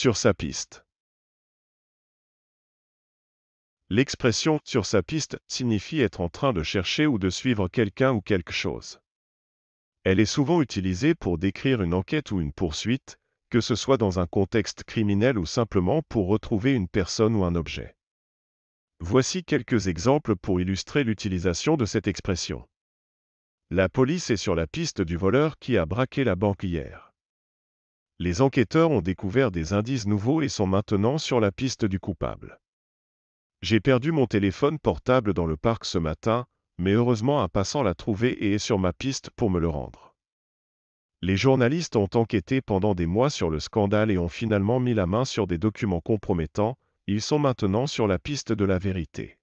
sur sa piste. L'expression sur sa piste signifie être en train de chercher ou de suivre quelqu'un ou quelque chose. Elle est souvent utilisée pour décrire une enquête ou une poursuite, que ce soit dans un contexte criminel ou simplement pour retrouver une personne ou un objet. Voici quelques exemples pour illustrer l'utilisation de cette expression. La police est sur la piste du voleur qui a braqué la banque hier les enquêteurs ont découvert des indices nouveaux et sont maintenant sur la piste du coupable. J'ai perdu mon téléphone portable dans le parc ce matin, mais heureusement un passant l'a trouvé et est sur ma piste pour me le rendre. Les journalistes ont enquêté pendant des mois sur le scandale et ont finalement mis la main sur des documents compromettants, ils sont maintenant sur la piste de la vérité.